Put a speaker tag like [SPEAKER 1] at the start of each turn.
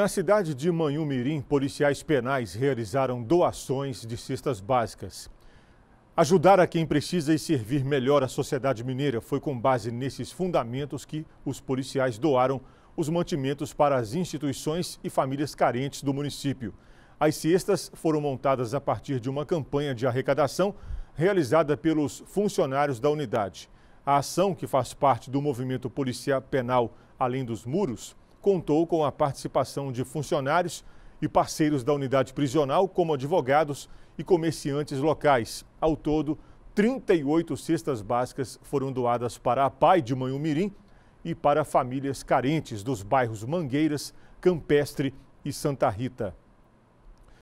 [SPEAKER 1] Na cidade de Manhumirim, policiais penais realizaram doações de cestas básicas. Ajudar a quem precisa e servir melhor a sociedade mineira foi com base nesses fundamentos que os policiais doaram os mantimentos para as instituições e famílias carentes do município. As cestas foram montadas a partir de uma campanha de arrecadação realizada pelos funcionários da unidade. A ação, que faz parte do movimento policial penal Além dos Muros, contou com a participação de funcionários e parceiros da unidade prisional, como advogados e comerciantes locais. Ao todo, 38 cestas básicas foram doadas para a PAI de Manhumirim e para famílias carentes dos bairros Mangueiras, Campestre e Santa Rita.